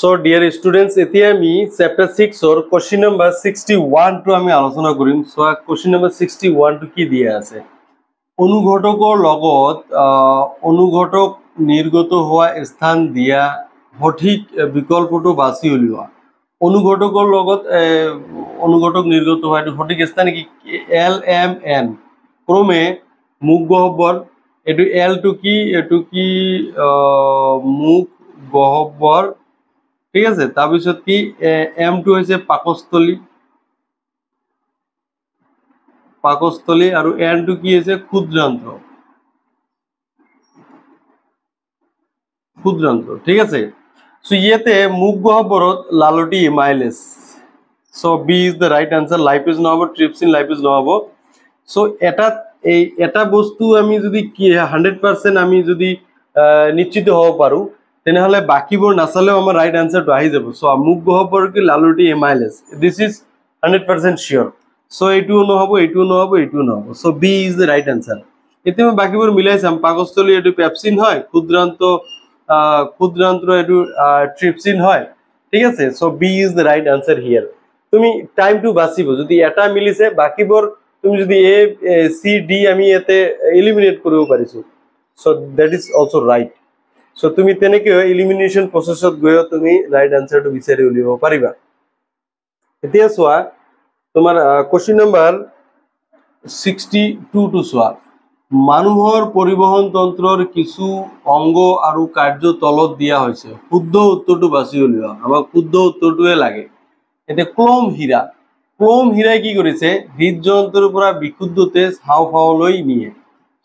so dear students এতিয়া আমি chapter six ওর question number sixty one two আমি আলোচনা করি চা question number sixty one two কি দিয়ে আছে অনুঘটকর অনুঘটক নির্গত হওয়া স্থান দিয়া সঠিক বিকল্পটা বাছি উলিওয়া অনুঘটকর অনুঘটক নির্গত হওয়া এই সঠিক স্থান কি এল এম এন ক্রমে মুখ গহব্বর এই এল টু কি এই কি মুখ গহব্বৰ ঠিক আছে তাৰপিছত কি এম টু হৈছে পাকস্থলী পাকস্থলী আৰু এন টু কি হৈছে ক্ষুদ্রন্ত্র ক্ষুদ্রন্ত্র ঠিক আছে সো ইয়েতে মুখ গহবর লালটি মাইলেজ so B is the right answer লাইফ ইজ নহব ট্রিপস ইন লাইফ ইজ নহব সো এটা এই এটা বস্তু আমি যদি কি হান্ড্রেড আমি যদি নিশ্চিত হব পারো তেনেহ'লে বাকীবোৰ নাচালেও আমাৰ ৰাইট আনচাৰটো আহি যাব চ' আমুক গহবৰ কি লালুটি এম আই this is hundred percent sure so' এইটোও নহ'ব এইটোও নহ'ব এইটোও নহ'ব so' B is the right answer এতিয়া মই বাকীবোৰ মিলাই চাম পাকস্থলী এইটো পেপচিন হয় ক্ষুদ্রান্ত ক্ষুদ্ৰান্ত এইটো ট্ৰিপচিন হয় ঠিক আছে so' B is the right answer here তুমি টাইমটো বাচিব যদি এটা মিলিছে বাকীবোৰ তুমি যদি এ চি ডি আমি ইয়াতে এলিমিনেট কৰিব পাৰিছোঁ so' that is also right so তুমি তেনেকে ইলিমিনেশন প্রসেসত গৈ তুমি রাইট আনসারটা বিচারি উলিব পারিবা এতিয়া সোয়া তোমার কোশ্চেন নাম্বার 62 টু সোয়া মানুহৰ পৰিবহন তন্ত্ৰৰ কিছু অংগ আৰু কাৰ্য তলত দিয়া হৈছে শুদ্ধ উত্তৰটো বাছি উলিওৱা আমাক শুদ্ধ উত্তৰটোৱে লাগে এতিয়া ক্ৰম হীৰা ক্ৰম হীৰাই কি কৰিছে হৃদযন্ত্ৰৰ পৰা বিশুদ্ধ তেজ হাওফাৱলৈ নিয়ে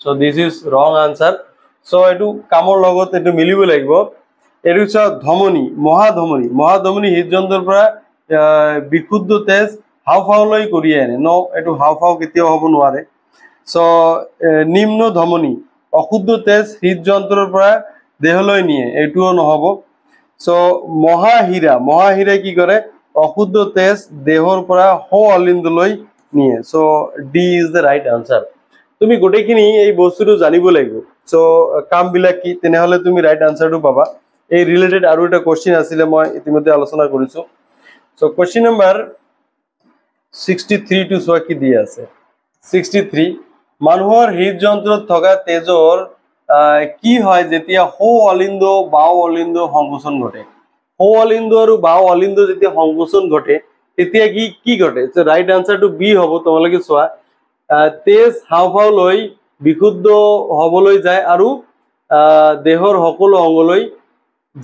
so' this is wrong answer so এটু কামৰ লগত এটু মিলিব লাগিব এটু হচ্ছে ধমনি মহাধমনি মহাধমনি হৃদযন্ত্ৰৰ পৰা বিশুদ্ধ তেজ হাওফাওলৈ কৰি আনে ন এইটো হাওফাও কেতিয়াও হ'ব নোৱাৰে সো নিম্ন ধমনি অশুদ্ধ তেজ হৃদযন্ত্ৰৰ পৰা দেহলৈ নিয়ে এইটোও নহ'ব সো মহাহীৰা মহাহীৰাই কি কৰে অশুদ্ধ তেজ দেহৰ পৰা সৌ অলিন্দলৈ নিয়ে so D is the right answer তুমি গোটেইখিনি এই বস্তুটো জানিব লাগিব চ' কামবিলাক কি তেনেহলে তুমি রাইট আনসারটা পাবা এই রিলেটেড আরো একটা কোশ্চিন আসলে মই ইতিমধ্যে আলোচনা করেছো so question number 63 two so কি দিয়ে আছে 63 মানুহৰ হৃদ থকা তেজৰ কি হয় যেতিয়া হো অলিন্দ বাও অলিন্দ সংকোচন ঘটে হো অলিন্দ আৰু বাও অলিন্দ যেতিয়া সংকোচন ঘটে তেতিয়া কি কি ঘটে ৰাইট আনচাৰটো বি হ'ব তোমালোকে চোৱা তেজ হাওফাও লৈ বিশুদ্ধ হবলৈ যায় আৰু দেহৰ সকলো অংগলৈ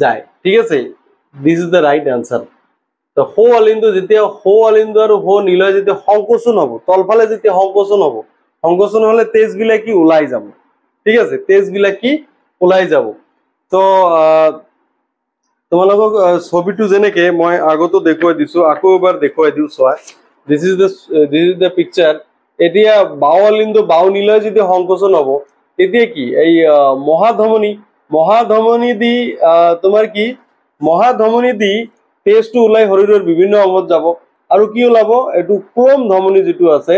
যায় ঠিক আছে this is the right answer তো সৌ আলিন্দু যেতিয়া সৌ আলিন্দু আৰু সৌ নীলয় যেতিয়া সংকোচন হ'ব তলফালে যেতিয়া সংকোচন হ'ব সংকোচন হ'লে তেজবিলাকী ওলাই যাব ঠিক আছে তেজবিলাকী ওলাই যাব তো তোমালোকক ছবিটো যেনেকে মই আগতো দেখুৱাই দিছো আকৌ এবাৰ দেখুৱাই দিওঁ চোৱা this is the this is the picture এতিয়া বাওলিন্দু বাও নিলয় যদি সংকোচন হব তেতিয়া কি এই মহাধমনি মহাধমনি দি তোমাৰ কি মহাধমনি দি তেজটো ওলাই শৰীৰৰ বিভিন্ন অংগত যাব আৰু কি ওলাব এইটো ক্ৰম ধমনি যিটো আছে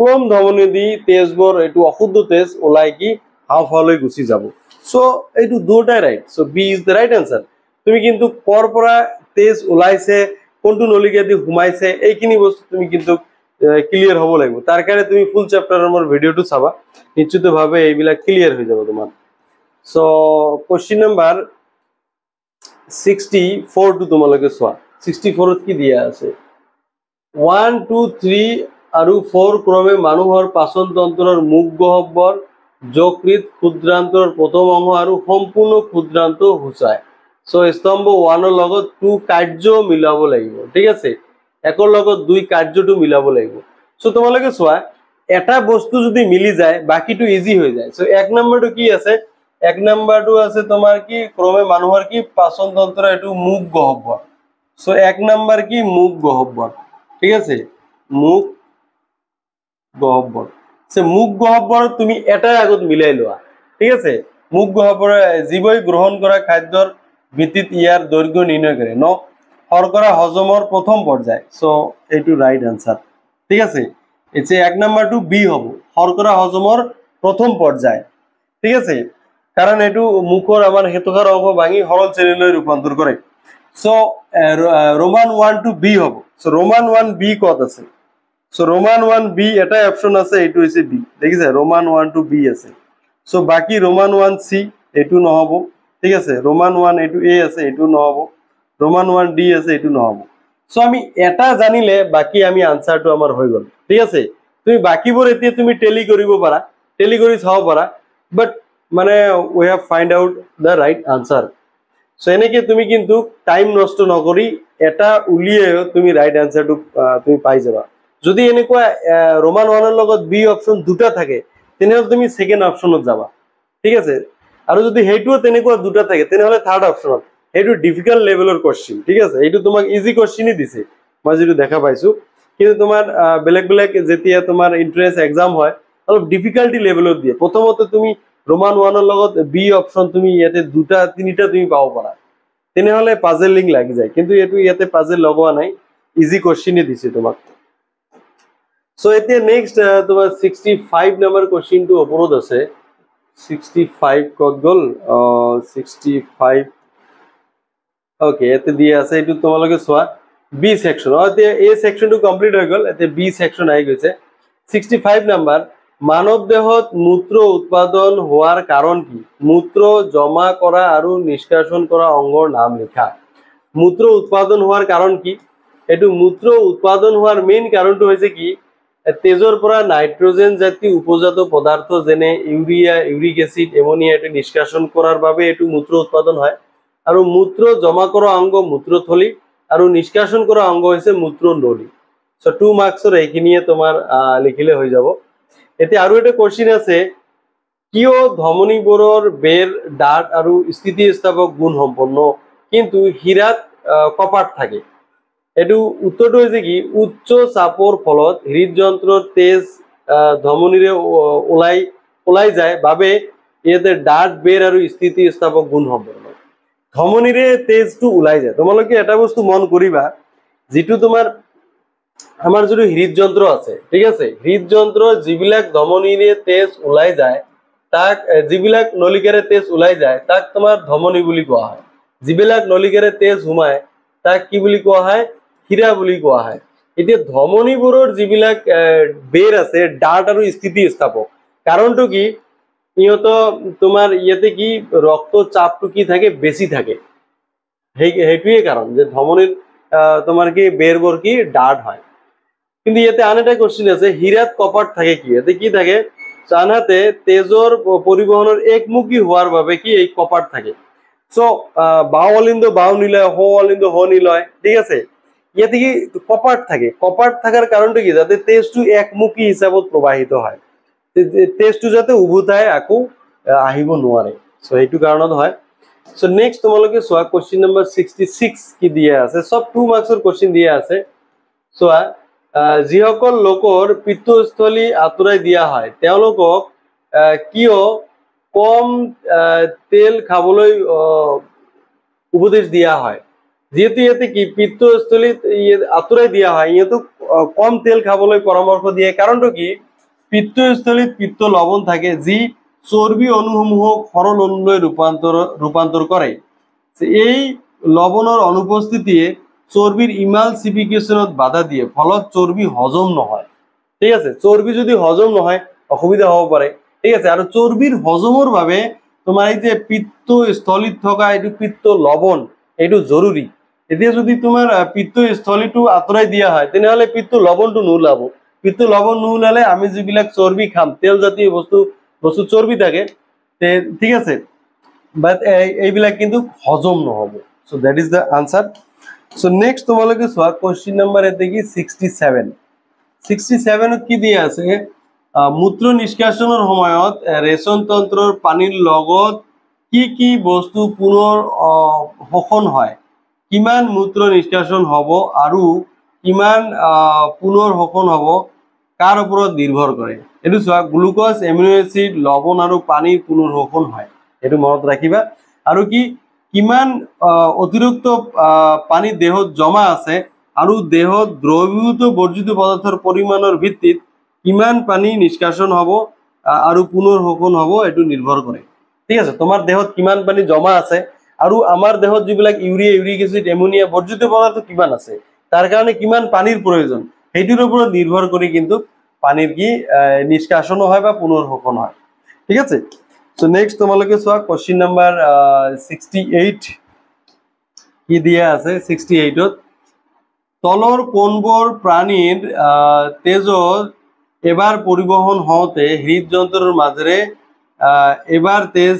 ক্ৰম ধমনি দি তেজবোৰ এইটো অশুদ্ধ তেজ ওলাই কি হাওফালৈ গুচি যাব চ' এইটো দুটাই right so' B is the right answer তুমি কিন্তু ক'ৰ পৰা তেজ ওলাইছে কোনটো দি সোমাইছে এইখিনি বস্তু তুমি কিন্তু ক্লিয়ার হব লাগবে তার কারণে তুমি ফুল চ্যাপ্টার আমার ভিডিওটা চাবা নিশ্চিতভাবে এইবিলা ক্লিয়ার হয়ে যাবে তোমার সো কোশ্চিন নাম্বার 64 টু তোমালকে সোয়া 64 কি দিয়া আছে 1 2 3 আর 4 ক্রমে মানুহর পাচনতন্ত্রর মুখ গহ্বর যকৃত ক্ষুদ্রান্তর প্রথম অঙ্গ আর সম্পূর্ণ ক্ষুদ্রান্ত হুচায় সো স্তম্ভ 1 লগত 2 কার্য মিলাব লাগিব ঠিক আছে একৰ লগত দুই কাৰ্যটো মিলাব লাগিব চ' তোমালোকে চোৱা এটা বস্তু যদি মিলি যায় বাকীটো ইজি হৈ যায় চ' এক নম্বৰটো কি আছে এক নম্বৰটো আছে তোমাৰ কি ক্ৰমে মানুহৰ কি পাচন তন্ত্ৰ এইটো মুখ গহ্বৰ চ' এক নম্বৰ কি মুখ গহ্বৰ ঠিক আছে মুখ গহ্বৰ চ' মুখ গহ্বৰ তুমি এটাই আগত মিলাই লোৱা ঠিক আছে মুখ গহ্বৰ জীৱই গ্ৰহণ কৰা খাদ্যৰ ভিত্তিত ইয়াৰ দৈৰ্ঘ্য নিৰ্ণয় কৰে ন শৰ্কৰা হজমৰ প্ৰথম পৰ্যায় সো এইটু রাইট আনসার ঠিক আছে এসে এক নম্বর টু বি হব শর্করা হজমের প্রথম পর্যায় ঠিক আছে কারণ এই মুখর আমার হেতুকার অঙ্গ ভাঙি সরল শ্রেণী রূপান্তর করে so Roman one two B হব সো রোমান ওয়ান বি কত আছে সো রোমান ওয়ান বি এটা অপশন আছে এই হৈছে বি দেখিছে ৰোমান ওয়ান টু বি আছে সো বাকি ৰোমান ওয়ান সি এই নহব ঠিক আছে ৰোমান ওয়ান এই এ আছে এই নহব ৰোমান ওৱান ডি আছে এইটো নহ'ব চ' আমি এটা জানিলে বাকী আমি আনচাৰটো আমাৰ হৈ গ'ল ঠিক আছে তুমি বাকীবোৰ এতিয়া তুমি টেলি কৰিব পাৰা টেলি কৰি চাব পাৰা বাট মানে we have find out the right answer so' এনেকৈ তুমি কিন্তু টাইম নষ্ট নকৰি এটা উলিয়াইও তুমি ৰাইট আনচাৰটো তুমি পাই যাবা যদি এনেকুৱা ৰোমান ওৱানৰ লগত বি অপশ্যন দুটা থাকে তেনেহ'লে তুমি ছেকেণ্ড অপশ্যনত যাবা ঠিক আছে আৰু যদি সেইটোও তেনেকুৱা দুটা থাকে তেনেহ'লে থাৰ্ড অপশ্যনত এইটো ডিফিকাল্ট লেভেলৰ কোৱেশ্যন ঠিক আছে এইটো তোমাক ইজি কোৱেশ্যনেই দিছে মই যিটো দেখা পাইছোঁ কিন্তু তোমাৰ বেলেগ বেলেগ যেতিয়া তোমাৰ এণ্ট্ৰেঞ্চ এক্সাম হয় অলপ ডিফিকাল্টি লেভেলত দিয়ে প্ৰথমতে তুমি ৰোমান ওৱানৰ লগত বি অপশ্যন তুমি ইয়াতে দুটা তিনিটা তুমি পাব পাৰা তেনেহ'লে পাজেল লিংক লাগি যায় কিন্তু এইটো ইয়াতে পাজেল লগোৱা নাই ইজি কোৱেশ্যনেই দিছে তোমাক চ' এতিয়া নেক্সট তোমাৰ ছিক্সটি ফাইভ নাম্বাৰ কোৱেশ্যনটো ওপৰত আছে ছিক্সটি ফাইভ ক'ত গ'ল ছিক্সটি ফাইভ ওকে এতে দিয়ে আছে এইটো তোমালোকে চোৱা বি সেকশন এ এই সেকশনটো কমপ্লিট হৈ গেল এতে বি সেকশন আই গৈছে ছিক্সটি ফাইভ নাম্বাৰ মানৱ দেহত মূত্র উৎপাদন হওয়ার কারণ কি মূত্র জমা করা আর নিষ্কাশন করা অংগৰ নাম লেখা মূত্র উৎপাদন হওয়ার কারণ কি এটু মূত্র উৎপাদন হওয়ার মেইন কাৰণটো হৈছে কি তেজর পরা নাইট্রোজেন জাতীয় উপজাত পদার্থ যেনে ইউরিয়া ইউরিক এচিড এমনিয়া এইটো নিষ্কাশন করার ভাবে এটু মূত্র উৎপাদন হয় আৰু মূত্ৰ জমা কৰা অংগ মূত্রথলি আৰু নিষ্কাশন কৰা অংগ হৈছে মূত্ৰনলী সো টু মার্কসৰ এইখিনিয়ে তোমার লিখিলে হৈ যাব এতিয়া আৰু এটা কোশ্চিন আছে কিয় ধমনীবোৰৰ বেৰ ডাট আর স্থিতিস্থাপক গুণ সম্পন্ন কিন্তু হীরাত কপাট থাকে এইটো উত্তৰটো হৈছে কি উচ্চ চাপৰ ফলত হৃদযন্ত্ৰৰ তেজ ধমনীৰে ওলাই ওলাই যায় বাবে ইয়াতে ডাট বেৰ আৰু স্থিতিস্থাপক গুণ সম্পন্ন ধমনীৰে তেজটো ওলাই যায় তোমালোকে এটা বস্তু মন কৰিবা যিটো তোমাৰ আমাৰ যিটো হৃদযন্ত্ৰ আছে ঠিক আছে হৃদযন্ত্ৰ যিবিলাক ধমনীৰে তেজ ওলাই যায় তাক যিবিলাক নলিকাৰে তেজ ওলাই যায় তাক তোমাৰ ধমনী বুলি কোৱা হয় যিবিলাক নলিকাৰে তেজ সোমায় তাক কি বুলি কোৱা হয় হীৰা বুলি কোৱা হয় এতিয়া ধমনীবোৰৰ যিবিলাক বেৰ আছে ডাঁত আৰু স্থিতি স্থাপক কাৰণটো কি নিয়ত তোমার ইয়েতে কি রক্তচাপটু কি থাকে বেশি থাকে হেটুয়ে কারণ যে ধমনির তোমার কি বেরবর কি ডাট হয় কিন্তু ইয়েতে আনেটা কোশ্চিন আছে হিরাত কপার থাকে কি এতে কি থাকে চানহাতে তেজর পরিবহনের একমুখী হওয়ার বাবে কি এই কপার থাকে সো বাউ অলিন্দ বাউ নিলয় হো অলিন্দ হো নিলয় ঠিক আছে ইয়েতে কি কপার থাকে কপার থাকার কারণটা কি যাতে তেজটু একমুখী হিসাবত প্রবাহিত হয় টেষ্টটো যাতে উভতাই আকৌ আহিব নোৱাৰে চ' সেইটো কাৰণত হয় চ' নেক্সট তোমালোকে চোৱা কুৱেশ্যন নম্বৰ ছিক্সটি ছিক্স কি দিয়া আছে চব টু মাৰ্কছৰ কুৱেশ্যন দিয়া আছে চোৱা যিসকল লোকৰ পিতৃস্থলী আঁতৰাই দিয়া হয় তেওঁলোকক কিয় কম তেল খাবলৈ উপদেশ দিয়া হয় যিহেতু ইয়াতে কি পিতৃস্থলীত আঁতৰাই দিয়া হয় ইহঁতক কম তেল খাবলৈ পৰামৰ্শ দিয়ে কাৰণটো কি পিত্তস্থলীত পিত্ত লবণ থাকে যি চর্বি অনুসমূহ খরল অনুলৈ রূপান্তর রূপান্তর করে এই লবণের অনুপস্থিতিয়ে চর্বির ইমালসিফিকেশনত বাধা দিয়ে ফলত চর্বি হজম নহয় ঠিক আছে চর্বি যদি হজম নহয় অসুবিধা হব পাৰে ঠিক আছে আৰু চর্বির হজমৰ বাবে তোমাৰ এই যে পিত্ত স্থলীত থকা এইটো পিত্ত লবণ এইটো জৰুৰী এতিয়া যদি তোমাৰ পিত্ত স্থলীটো আঁতৰাই দিয়া হয় তেনেহ'লে পিত্ত লবণটো নোলাব কিন্তু লবণ নুলালে আমি যেগুলা চৰ্বি খাম তেল জাতীয় বস্তু বস্তু চৰ্বি থাকে ঠিক আছে বাট এই এইবিলাক কিন্তু হজম নহব so that is the answer so next তোমালোকে চা কোশ্চিন নাম্বার এতে কি সিক্সটি সেভেন কি দিয়ে আছে মূত্র নিষ্কাশনৰ সময়ত ৰেশন তন্ত্ৰৰ পানীৰ লগত কি কি বস্তু পুনৰ শোষণ হয় কিমান মূত্ৰ নিষ্কাশন হব আৰু কিমান পুনৰ শোষণ হব কার উপর নির্ভর করে এই চাক গ্লুকোজ এমিনো এসিড লবণ আর পানির পুনর্শোষণ হয় এইটো মনত ৰাখিবা আৰু কি কিমান অতিৰিক্ত পানী দেহত জমা আছে আৰু দেহত দ্ৰবীভূত বৰ্জিত পদাৰ্থৰ পৰিমাণেৰ ভিত্তিত কিমান পানী নিষ্কাশন হব আৰু আৰ শোষণ হব এইটো নিৰ্ভৰ কৰে ঠিক আছে তোমাৰ দেহত কিমান পানী জমা আছে আৰু আমাৰ দেহত যিবিলাক ইউৰিয়া ইউৰিক এচিড এমোনিয়া বৰ্জিত পদাৰ্থ কিমান আছে তাৰ কাৰণে কিমান পানীৰ প্ৰয়োজন সেইটির উপরে নির্ভর করে কিন্তু পানির কি নিষ্কাশনও হয় বা পুনর্ভোপন হয় ঠিক আছে সো নেক্সট তোমালোকে চোৱা কোৱেশ্যন নাম্বাৰ ছিক্সটি কি দিয়া আছে সিক্সটি এইটত তলৰ কোনবোৰ প্ৰাণীৰ তেজত এবাৰ পরিবহন হওঁতে হৃদযন্ত্ৰৰ মাজেৰে এবাৰ তেজ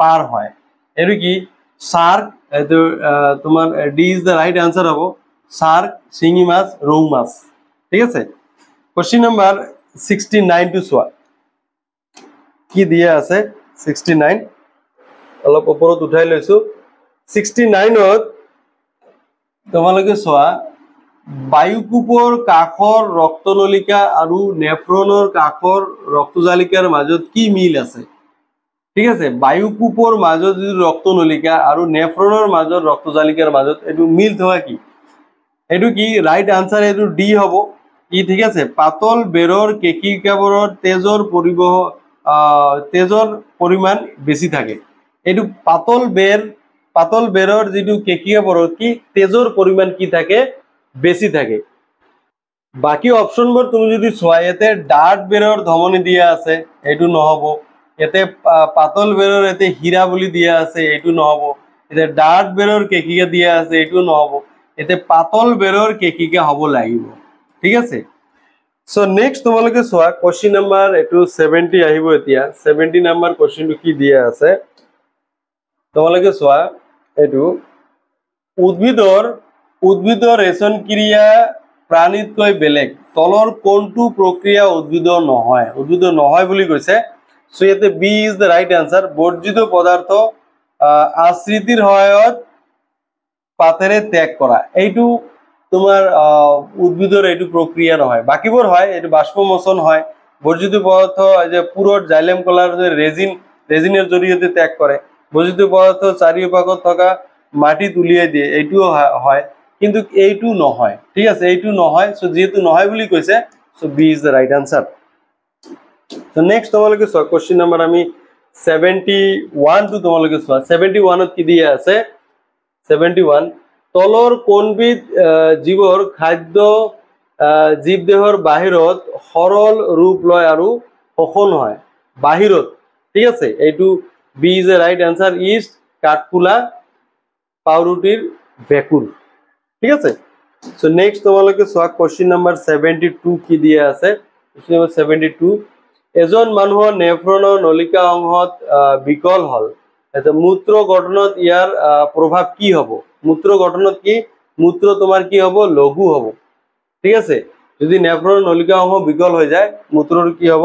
পাৰ হয় এর কি চাৰ্ক এইটো তোমাৰ D is the right answer হ'ব শার্ক শিঙি মাছ রৌ মাছ ঠিক আছে question number sixty nine two সোয়া কি দিয়ে আছে সিক্সটি নাইন অলপ ওপৰত উঠাই লৈছোঁ ছিক্সটি নাইনত তোমালোকে চোৱা বায়ুকূপৰ কাষৰ ৰক্তনলিকা আৰু নেফ্ৰনৰ কাষৰ ৰক্তজালিকাৰ মাজত কি মিল আছে ঠিক আছে বায়ুকূপৰ মাজত যিটো ৰক্তনলিকা আৰু নেফ্ৰনৰ মাজত ৰক্তজালিকাৰ মাজত এইটো মিল থকা কি এইটো কি ৰাইট আনসার এইটো ডি হ'ব কি ঠিক আছে পাতল বেৰৰ কেকিকাবোৰৰ তেজৰ পরিবহ তেজৰ পৰিমাণ বেছি থাকে এইটো পাতল বেৰ পাতল বেৰৰ যিটো কেকিকাবোৰৰ কি তেজৰ পৰিমাণ কি থাকে বেছি থাকে বাকী অপশ্যনবোৰ তুমি যদি চোৱা ইয়াতে ডাৰ্ট বেৰৰ ধমনি দিয়া আছে এইটো নহ'ব ইয়াতে পাতল বেৰৰ ইয়াতে হীৰা বুলি দিয়া আছে এইটো নহ'ব ইয়াতে ডাৰ্ট বেৰৰ কেকিকা দিয়া আছে এইটো নহ'ব এতে পাতল বেৰৰ বেরর কি হব লাগিব ঠিক আছে সো নেক্সট তোমালকে সোয়া কোশ্চেন নাম্বার এটু 70 আহিব এতিয়া 70 নাম্বার কোশ্চেন কি দিয়া আছে তোমালকে সোয়া এটু উদ্ভিদর উদ্ভিদর রেশন ক্রিয়া প্রাণীত কই বেলেক তলর কোনটু প্রক্রিয়া উদ্ভিদ নহয় উদ্ভিদ নহয় বুলি কৈছে সো ইয়াতে B is the right answer বর্জিত পদার্থ আশ্রিতির হয়ত পাতেরে ত্যাগ করা এইটু তোমার উদ্ভিদের এইটু প্রক্রিয়া হয় বাকিবোর হয় এটু বাষ্পমোচন হয় বর্জিত পদার্থ যে পুরো জাইলেম কলার যে রেজিন রেজিনের জড়িয়ে ত্যাগ করে বর্জিত পদার্থ চারিপাকত থকা মাটি তুলিয়ে দিয়ে এইটুও হয় কিন্তু এইটু নহয় ঠিক আছে এইটু নহয় সো যেহেতু নহয় বুলি কৈছে so B is the right answer so next তোমালোকে চোৱা কুৱেশ্যন নাম্বাৰ আমি ছেভেণ্টি ওৱানটো তোমালোকে চোৱা সেভেন্টি ওৱানত কি দিয়ে আছে সেভেন্টি ওয়ান তলৰ কোনবিধ জীৱৰ খাদ্য জীৱদেহৰ বাহিৰত সৰল ৰূপ লয় আৰু শোষণ হয় বাহিৰত ঠিক আছে এইটো B is a right answer is কাঠফুলা পাউৰুটিৰ ভেকুৰ ঠিক আছে চ' নেক্সট তোমালোকে চোৱা কুৱেশ্যন নাম্বাৰ ছেভেণ্টি টু কি দিয়া আছে কুৱেশ্যন নাম্বাৰ ছেভেণ্টি টু এজন মানুহৰ নেফ্ৰনৰ নলিকা অংশত বিকল হ'ল এটা মূত্র গঠনত ইয়ার প্রভাব কি হব মূত্র গঠনত কি মূত্র তোমার কি হব লঘু হব ঠিক আছে যদি নেফ্রন নলিকা অংশ বিকল হয়ে যায় মূত্র কি হব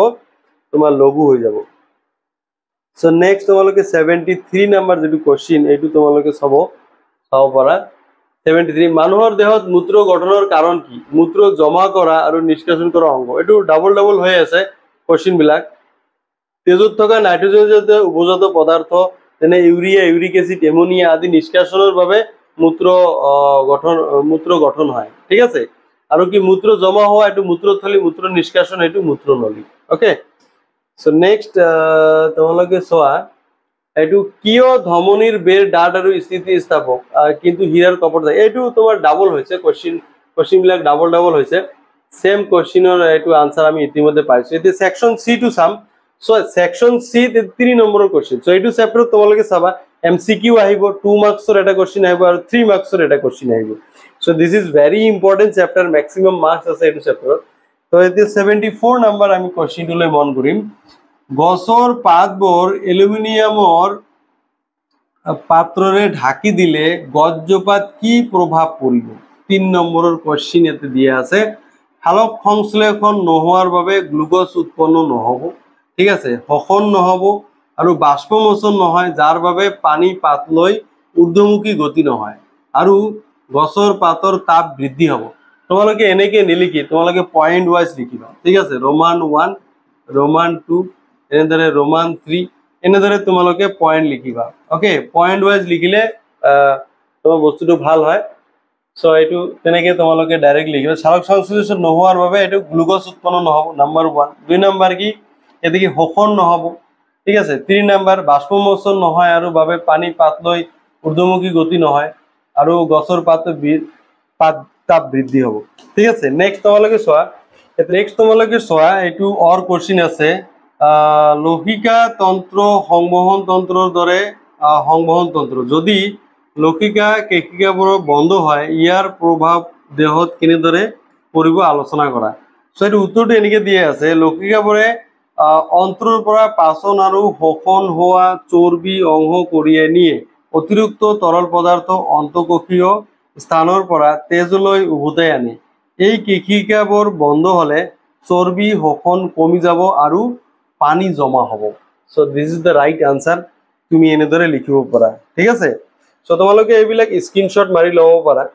তোমার লঘু হয়ে যাব সো নেক্সট তোমালে সেভেন্টি থ্রি নাম্বার যদি কোশ্চিন এই তোমালে সব চাব পড়া সেভেন্টি থ্রি মানুষের দেহত মূত্র গঠনের কারণ কি মূত্র জমা করা আর নিষ্কাশন করা অঙ্গ এই ডাবল ডাবল হয়ে আছে কোশ্চিন বিলাক তেজত থাকা নাইট্রোজেন জাতীয় উপজাত পদার্থ যেনে ইউরিয়া ইউরিক এসিড এমোনিয়া আদি নিষ্কাশনের বাবে মূত্র গঠন মূত্র গঠন হয় ঠিক আছে আর কি মূত্র জমা হওয়া এই মূত্রথলি মূত্র নিষ্কাশন এই মূত্র নলী ওকে সো নেক্সট তোমালে চা এই কিয় ধমনির বেড় ডাট আর স্থিতি স্থাপক কিন্তু হীরার কপট এই তোমার ডাবল হয়েছে কোশ্চিন কোশ্চিনবিল ডাবল ডাবল হয়েছে সেম কোশ্চিনের এই আনসার আমি ইতিমধ্যে পাইছি এটি সেকশন সি টু সাম সো সেকশন সি তিনি নম্বর কোশ্চিন সো এইটো চেপ্টাৰত তোমালোকে সাবা এম চি কিউ আহিব টু মাৰ্কছৰ এটা কোশ্চিন আহিব আৰু থ্ৰী মাৰ্কছৰ এটা কোশ্চিন আহিব so this is very important chapter maximum marks আছে এইটো চেপ্টাৰত তো এতিয়া ছেভেণ্টি ফ'ৰ নাম্বাৰ আমি কোশ্চিনটোলৈ মন কৰিম গছৰ পাতবোৰ এলুমিনিয়ামৰ পাত্ৰৰে ঢাকি দিলে গজ্জপাত কি প্ৰভাৱ পৰিব তিনি নম্বৰৰ কোশ্চিন এতে দিয়ে আছে শালক সংশ্লেষণ নোহোৱাৰ বাবে গ্লুকোজ উৎপন্ন নহ'ব ঠিক আছে শোষণ নহব আৰু বাষ্পমোচন নহয় যাৰ বাবে পানী পাত লৈ ঊৰ্ধমুখী গতি নহয় আৰু গছৰ পাতৰ তাপ বৃদ্ধি হ'ব তোমালোকে এনেকে নিলিখি তোমালোকে পইণ্ট ৱাইজ লিখিবা ঠিক আছে ৰোমান ওৱান ৰোমান টু এনেদৰে ৰোমান থ্ৰী এনেদৰে তোমালোকে পইণ্ট লিখিবা অ'কে পইণ্ট ৱাইজ লিখিলে তোমাৰ বস্তুটো ভাল হয় চ' এইটো তেনেকৈ তোমালোকে ডাইৰেক্ট লিখিবা চালক সংশ্লেষণ নোহোৱাৰ বাবে এইটো গ্লুক'জ উৎপন্ন নহ'ব নাম্বাৰ ওৱান দুই নম্বৰ কি এদিকে শোষণ নহব ঠিক আছে তিনি নাম্বাৰ বাষ্পমোচন নহয় আৰু বাবে পানী পাত লৈ উৰ্ধমুখী গতি নহয় আৰু গছৰ পাত পাত তাপ বৃদ্ধি হ'ব ঠিক আছে নেক্সট তোমালোকে চোৱা নেক্সট তোমালোকে চোৱা এইটো অৰ কুৱেশ্যন আছে লসিকা তন্ত্ৰ সংবহন তন্ত্ৰৰ দৰে সংবহন তন্ত্ৰ যদি লসিকা কেশিকাবোৰৰ বন্ধ হয় ইয়াৰ প্ৰভাৱ দেহত কেনেদৰে পৰিব আলোচনা কৰা চ' এইটো উত্তৰটো এনেকৈ দিয়ে আছে লসিকাবোৰে অন্তৰৰ পৰা পাচন আৰু শোষণ হোৱা চৰ্বি অংশ কঢ়িয়াই নিয়ে অতিৰিক্ত তৰল পদাৰ্থ অন্তকোষীয় স্থানৰ পৰা তেজলৈ উভতাই আনে এই কৃষিকাবোৰ বন্ধ হ'লে চৰ্বি শোষণ কমি যাব আৰু পানী জমা হ'ব so' this is the right answer তুমি এনেদৰে লিখিব পাৰা ঠিক আছে চ' তোমালোকে এইবিলাক স্ক্ৰীনশ্বট মাৰি ল'ব পাৰা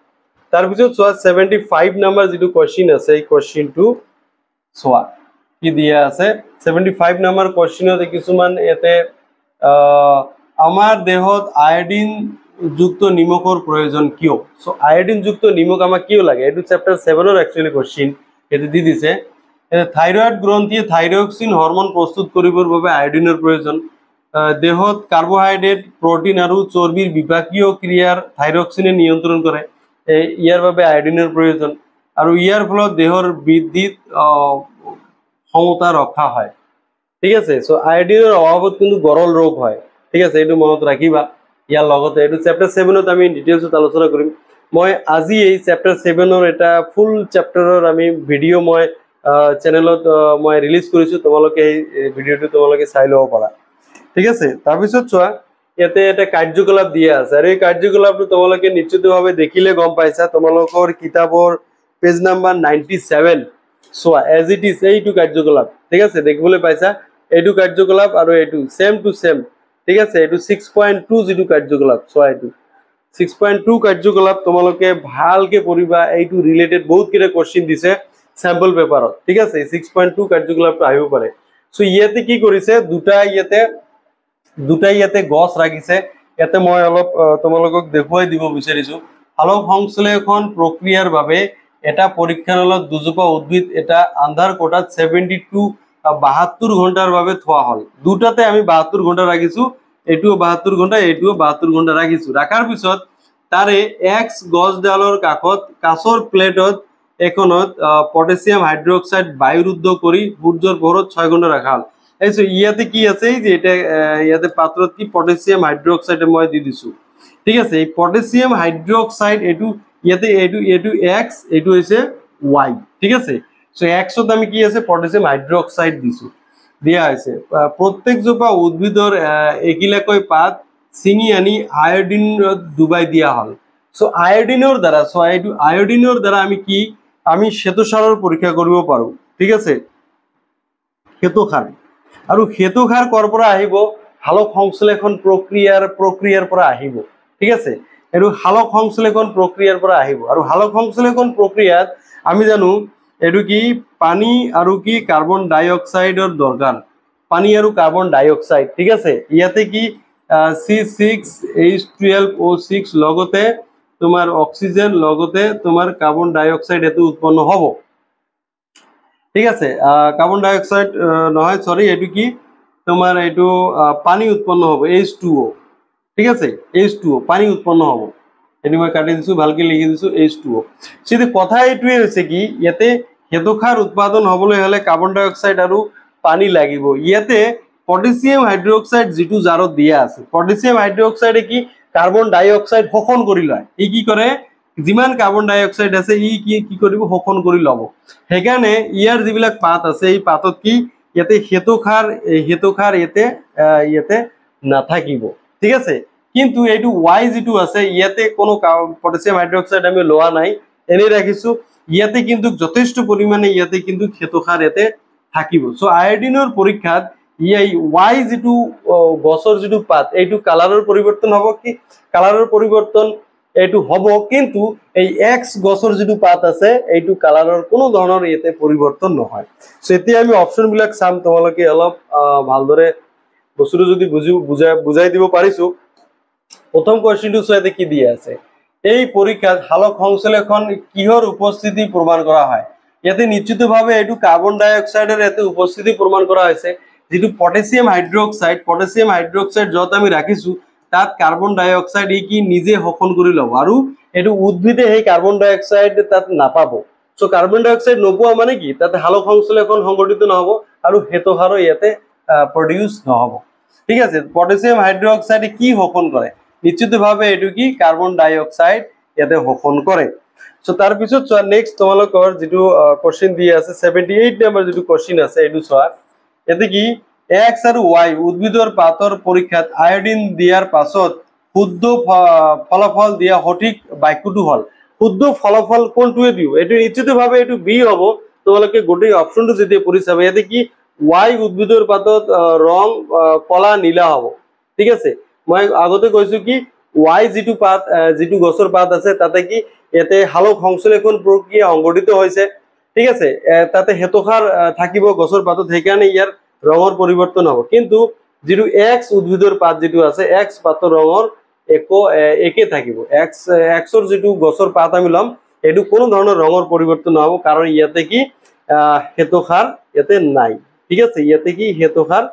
তাৰপিছত চোৱা ছেভেণ্টি ফাইভ নাম্বাৰ যিটো কুৱেশ্যন আছে এই কুৱেশ্যনটো চোৱা কি দিয়া আছে ছেভেণ্টি ফাইভ নাম্বাৰ কুৱেশ্যনতে কিছুমান ইয়াতে আমাৰ দেহত আয়ডিনযুক্ত নিমখৰ প্ৰয়োজন কিয় চ' আয়ডিনযুক্ত নিমখ আমাক কিয় লাগে এইটো চেপ্টাৰ ছেভেনৰ একচুৱেলি কুৱেশ্যন ইয়াতে দি দিছে থাইৰয়ড গ্ৰন্থিয়ে থাইৰক্সিন হৰমন প্ৰস্তুত কৰিবৰ বাবে আয়োডিনৰ প্ৰয়োজন দেহত কাৰ্বহাইড্ৰেট প্ৰটিন আৰু চৰ্বিৰ বিভাগীয় ক্ৰিয়াৰ থাইৰক্সিনে নিয়ন্ত্ৰণ কৰে ইয়াৰ বাবে আয়োডিনৰ প্ৰয়োজন আৰু ইয়াৰ ফলত দেহৰ বৃদ্ধিত ক্ষমতা ৰক্ষা হয় ঠিক আছে সো আয়োডিনেৰ অভাৱত কিন্তু গরল রোগ হয় ঠিক আছে এই মনত রাখবা ইয়ার লগতে এই চ্যাপ্টার সেভেনত আমি ডিটেলস আলোচনা করি মই আজি এই চ্যাপ্টার সেভেনের এটা ফুল চ্যাপ্টারের আমি ভিডিও মই চেনেলত মই ৰিলিজ কৰেছো তোমালোকে এই ভিডিঅ'টো তোমালোকে চাই ল'ব পাৰা ঠিক আছে তাৰপিছত চোৱা ইয়াতে এটা কাৰ্যকলাপ দিয়া আছে আৰু এই কাৰ্যকলাপটো তোমালোকে নিশ্চিতভাৱে দেখিলে গম পাইছা তোমালোকৰ কিতাপৰ পেজ নাম্বাৰ নাইণ্টি নাইনটি চোৱা এজ ইট ইজ এইটো কাৰ্যকলাপ ঠিক আছে দেখিবলৈ পাইছা এইটো কাৰ্যকলাপ আৰু এইটো চেম টু চেম ঠিক আছে এইটো ছিক্স পইণ্ট টু যিটো কাৰ্যকলাপ চোৱা এইটো ছিক্স পইণ্ট টু কাৰ্যকলাপ তোমালোকে ভালকৈ পঢ়িবা এইটো ৰিলেটেড বহুতকেইটা কুৱেশ্যন দিছে চেম্পল পেপাৰত ঠিক আছে ছিক্স পইণ্ট টু কাৰ্যকলাপটো আহিব পাৰে চ' ইয়াতে কি কৰিছে দুটা ইয়াতে দুটা ইয়াতে গছ ৰাখিছে ইয়াতে মই অলপ তোমালোকক দেখুৱাই দিব বিচাৰিছোঁ আলোক সংশ্লেষণ প্ৰক্ৰিয়াৰ বাবে এটা পরীক্ষণালয় দুজোপা উদ্ভিদ এটা আন্ধার কোটাত সেভেন্টি টু বাহাত্তর ঘন্টার ভাবে থা হল দুটাতে আমি বাহাত্তর ঘন্টা রাখিছো এটিও বাহাত্তর ঘন্টা এটিও বাহাত্তর ঘন্টা রাখিছো রাখার পিছত তারে এক্স গছডালর কাকত কাছর প্লেটত এখন পটেসিয়াম হাইড্রোক্সাইড বায়ুরুদ্ধ করে সূর্যর ভরত ছয় ঘন্টা রাখা হল এইসব ইয়াতে কি আছে যে এটা ইয়াতে পাত্রত কি পটেসিয়াম হাইড্রোক্সাইড মানে দিয়েছো ঠিক আছে এই পটেসিয়াম হাইড্রোক্সাইড এই ইয়াতে এটু এটু এক্স এটু হয়েছে ওয়াই ঠিক আছে সো এক্সত আমি কি আছে পটাশিয়াম হাইড্রোক্সাইড দিছো দিয়া হয়েছে প্রত্যেক জোপা উদ্ভিদর একিলাকয় পাত ছিঙি আনি আয়োডিন ডুবাই দিয়া হল সো আয়োডিনের দ্বারা সো আয়োডিন আয়োডিনের দ্বারা আমি কি আমি শ্বেতসারের পরীক্ষা করব পারো ঠিক আছে শ্বেতসার আৰু শ্বেতসাৰ কৰ পৰা আহিব হালক সংশ্লেষণ প্ৰক্ৰিয়াৰ প্ৰক্ৰিয়াৰ পৰা আহিব ঠিক আছে এইটো শালক সংশ্লেষণ প্ৰক্ৰিয়াৰ পৰা আহিব আৰু শালক সংশ্লেষণ প্ৰক্ৰিয়াত আমি জানো এইটো কি পানী আৰু কি কাৰ্বন ডাই অক্সাইডৰ দৰকাৰ পানী আৰু কাৰ্বন ডাই অক্সাইড ঠিক আছে ইয়াতে কি C six H twelve O' six লগতে তোমাৰ অক্সিজেন লগতে তোমাৰ কাৰ্বন ডাই অক্সাইড এইটো উৎপন্ন হ'ব ঠিক আছে কাৰ্বন ডাই অক্সাইড নহয় চৰি এইটো কি তোমাৰ এইটো পানী উৎপন্ন হ'ব এইচ টু অ' ঠিক আছে এইচ টু অ' পানী উৎপন্ন হ'ব এনে মই কাটি দিছোঁ ভালকে লিখি দিছোঁ এইচ টু অ' চিধি কথা এইটোৱে হৈছে কি ইয়াতে হেতুসাৰ উৎপাদন হ'বলৈ হ'লে কাৰ্বন ডাই অক্সাইড আৰু পানী লাগিব ইয়াতে পটেছিয়াম হাইড্ৰ অক্সাইড যিটো জাৰত দিয়া আছে পটেছিয়াম হাইড্ৰ অক্সাইডে কি কাৰ্বন ডাই অক্সাইড শোষণ কৰি লয় ই কি কৰে যিমান কাৰ্বন ডাই অক্সাইড আছে ই কি কি কৰিব শোষণ কৰি ল'ব সেইকাৰণে ইয়াৰ যিবিলাক পাত আছে এই পাতত কি ইয়াতে সেতুসাৰ সেতুসাৰ ইয়াতে ইয়াতে নাথাকিব ঠিক আছে কিন্তু এইটো ওয়াই যেটো আছে ইয়াতে কোনো পটাসিয়াম হাইড্রোক্সাইড আমি লওয়া নাই এনেই রাখিছো ইয়াতে কিন্তু যথেষ্ট পরিমাণে ইয়াতে কিন্তু ক্ষেতসার ইয়াতে থাকিব সো আয়োডিনের পরীক্ষাত ইয়াই ওয়াই যেটো গছর যেটো পাত এইটো কালারের পরিবর্তন হব কি কালারের পরিবর্তন এইটো হব কিন্তু এই এক্স গছর যেটো পাত আছে এইটো কালারের কোনো ধরনের ইয়াতে পরিবর্তন নহয় সো এতিয়া আমি অপশন বিলাক চাম তোমালকে অল্প ভালদরে আহ বস্তুটো যদি বুজি বুজাই বুজাই দিব পাৰিছোঁ প্ৰথম কুৱেশ্যনটো চোৱাতে কি দিয়ে আছে এই পৰীক্ষাত শালক সংশ্লেষণ কিহৰ উপস্থিতি প্ৰমাণ কৰা হয় ইয়াতে নিশ্চিতভাৱে এইটো কাৰ্বন ডাইঅক্সাইডৰ ইয়াতে উপস্থিতি প্ৰমাণ কৰা হৈছে যিটো পটেছিয়াম হাইড্ৰক্সাইড পটেছিয়াম হাইড্ৰক্সাইড য'ত আমি ৰাখিছোঁ তাত কাৰ্বন ডাইঅক্সাইড এই কি নিজে শোষণ কৰি ল'ব আৰু এইটো উদ্ভিদে সেই কাৰ্বন ডাই অক্সাইড তাত নাপাব চ' কাৰ্বন ডাই অক্সাইড নোপোৱা মানে কি তাতে শালক সংশ্লেষণ সংঘটিত নহ'ব আৰু সেইটো সাৰো ইয়াতে প্ৰডিউচ নহ'ব ঠিক আছে পটেচিয়াম হাইড্ৰক্সাইডে কি শোষণ কৰে নিশ্চিতভাৱে এইটো কি কাৰ্বন ডাই অক্সাইড ইয়াতে শোষণ কৰে চ' তাৰপিছত চোৱা নেক্সট তোমালোকৰ যিটো কুৱেশ্যন দি আছে ছেভেণ্টি এইট নাম্বাৰ যিটো কুৱেশ্যন আছে এইটো চোৱা ইয়াতে কি এক্স আৰু ৱাই উদ্ভিদৰ পাতৰ পৰীক্ষাত আয়ডিন দিয়াৰ পাছত শুদ্ধ ফলাফল দিয়া সঠিক বাক্যটো হ'ল শুদ্ধ ফলাফল কোনটোৱে দিওঁ এইটো নিশ্চিতভাৱে এইটো বি হ'ব তোমালোকে গোটেই অপশ্যনটো যেতিয়া পঢ়ি চাবা ইয়াতে কি ওয়াই উদ্ভিদের পাতত রং কলা নীলা হব ঠিক আছে মই আগতে কইছো কি ওয়াই যেটু পাত যেটু গছর পাত আছে তাতে কি এতে হালক সংশ্লেষণ প্রক্রিয়া সংগঠিত হয়েছে ঠিক আছে তাতে হেতুসার থাকিব গছর পাতত সেইকাৰণে ইয়ার রঙের পরিবর্তন হব কিন্তু যেটু এক্স উদ্ভিদের পাত যেটু আছে এক্স পাতর রঙর এক একে থাকিব এক্স এক্সর যেটু গছর পাত আমি লম এইটু কোনো ধরনের রঙের পরিবর্তন নহব কারণ ইয়াতে কি আহ হেতুসার এতে নাই ঠিক আছে ইয়াতে কি সেইটো সাৰ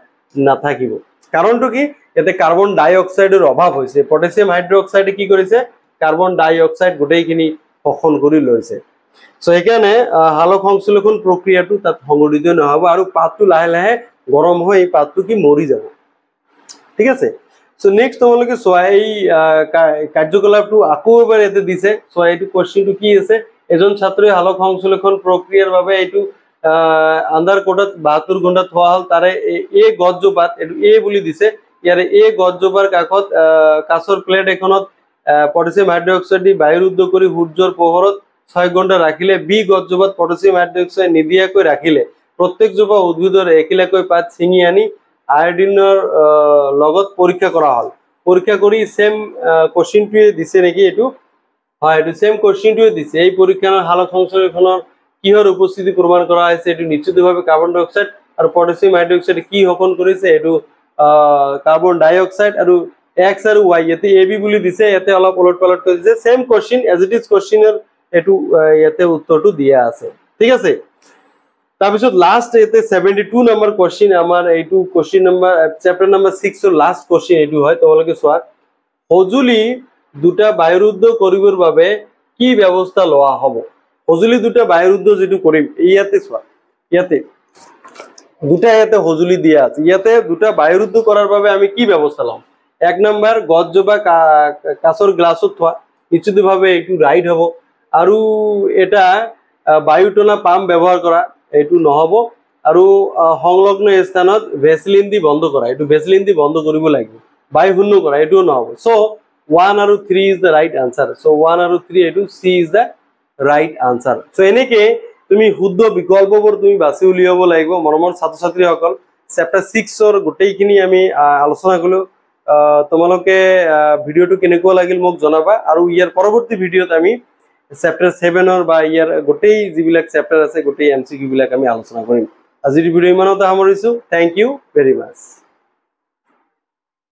নাথাকিব কাৰণটো কি ইয়াতে কাৰ্বন ডাই অক্সাইডৰ অভাৱ হৈছে পটেচিয়াম হাইড্ৰ'অক্সাইডে কি কৰিছে কাৰ্বন ডাই অক্সাইড গোটেইখিনি শোষণ কৰি লৈছে চ' সেইকাৰণে শালক সংশ্লেষণ প্ৰক্ৰিয়াটো তাত সংঘটিত নহ'ব আৰু পাতটো লাহে লাহে গৰম হৈ এই পাতটো কি মৰি যাব ঠিক আছে চ' নেক্সট তোমালোকে চোৱা এই কাৰ্যকলাপটো আকৌ এবাৰ ইয়াতে দিছে চোৱা এইটো কুৱেশ্যনটো কি আছে এজন ছাত্ৰই শালক সংশ্লেষণ প্ৰক্ৰিয়াৰ বাবে এইটো আন্ডাৰকোটত বাহাত্তৰ ঘণ্টা থোৱা হল তাৰে গছজোপাত গজ্জোপাত এ বুলি দিছে ইয়াৰে এ গজ্জোপাৰ কাষত কাছৰ প্লেট এখনত পটেচিয়াম হাইড্ৰক্সাইড দি বায়ু ৰুদ্ধ কৰি সূৰ্যৰ পোহৰত ছয় ঘণ্টা ৰাখিলে বি গজ্জোপাত পটেচিয়াম হাইড্ৰক্সাইড নিদিয়াকৈ ৰাখিলে প্ৰত্যেকজোপা উদ্ভিদৰ একিলাকৈ পাত ছিঙি আনি আয়ডিনৰ লগত পৰীক্ষা কৰা হ'ল পৰীক্ষা কৰি ছেম কুৱেশ্যনটোৱে দিছে নেকি এইটো হয় এইটো ছেম কুৱেশ্যনটোৱে দিছে এই পৰীক্ষাৰ শালক সংশোধনখনৰ কিহৰ উপস্থিতি প্ৰমাণ কৰা হৈছে এইটো নিশ্চিতভাৱে কাৰ্বন ডাই অক্সাইড আৰু পটেচিয়াম হাইড্ৰক্সাইড কি শোষণ কৰিছে এইটো কাৰ্বন ডাই অক্সাইড আৰু এক্স আৰু ৱাই ইয়াতে এ বি বুলি দিছে ইয়াতে অলপ অলট পালট কৰি দিছে same question as it is কুৱেশ্যনৰ এইটো ইয়াতে উত্তৰটো দিয়া আছে ঠিক আছে তাৰপিছত লাষ্ট ইয়াতে ছেভেণ্টি টু নম্বৰ কুৱেশ্যন আমাৰ এইটো কুৱেশ্যন নম্বৰ চেপ্টাৰ নম্বৰ ছিক্সৰ লাষ্ট কুৱেশ্যন এইটো হয় তোমালোকে চোৱা সঁজুলি দুটা বায়ুৰুদ্ধ কৰিবৰ বাবে কি ব্যৱস্থা লোৱা হ'ব সজুলি দুটা বাহিৰুদ্ধ যিটো কৰিম ইয়াতে চা ইয়াতে দুটা ইয়াতে সজুলি দিয়া আছে ইয়াতে দুটা বাহিরুদ্ধ করার বাবে আমি কি ব্যৱস্থা লম এক নম্বৰ গজ্জবা কাছৰ গ্লাসত থা নিশ্চিত ভাবে একটু ৰাইড হব আৰ এটা বায়ুটনা পাম্প ব্যৱহাৰ কৰা এইটো নহব আৰু সংলগ্ন স্থানত ভেচলিন দি বন্ধ কৰা এইটো ভেচলিন দি বন্ধ কৰিব লাগিব বায়ু শূন্য কৰা এইটোও নহব চ' ওৱান আৰু three is the right answer so one or three এই C is the right answer so' এনেকে তুমি শুদ্ধ বিকল্পবোৰ তুমি বাছি উলিয়াব লাগিব মৰমৰ ছাত্ৰ ছাত্ৰীসকল চেপ্টাৰ ছিক্সৰ গোটেইখিনি আমি আলোচনা কৰিলোঁ তোমালোকে ভিডিঅ'টো কেনেকুৱা লাগিল মোক জনাবা আৰু ইয়াৰ পৰৱৰ্তী ভিডিঅ'ত আমি চেপ্টাৰ ছেভেনৰ বা ইয়াৰ গোটেই যিবিলাক চেপ্টাৰ আছে গোটেই এম চি কিউবিলাক আমি আলোচনা কৰিম আজিৰ ভিডিঅ' ইমানতে সামৰিছোঁ থেংক ইউ ভেৰি মাছ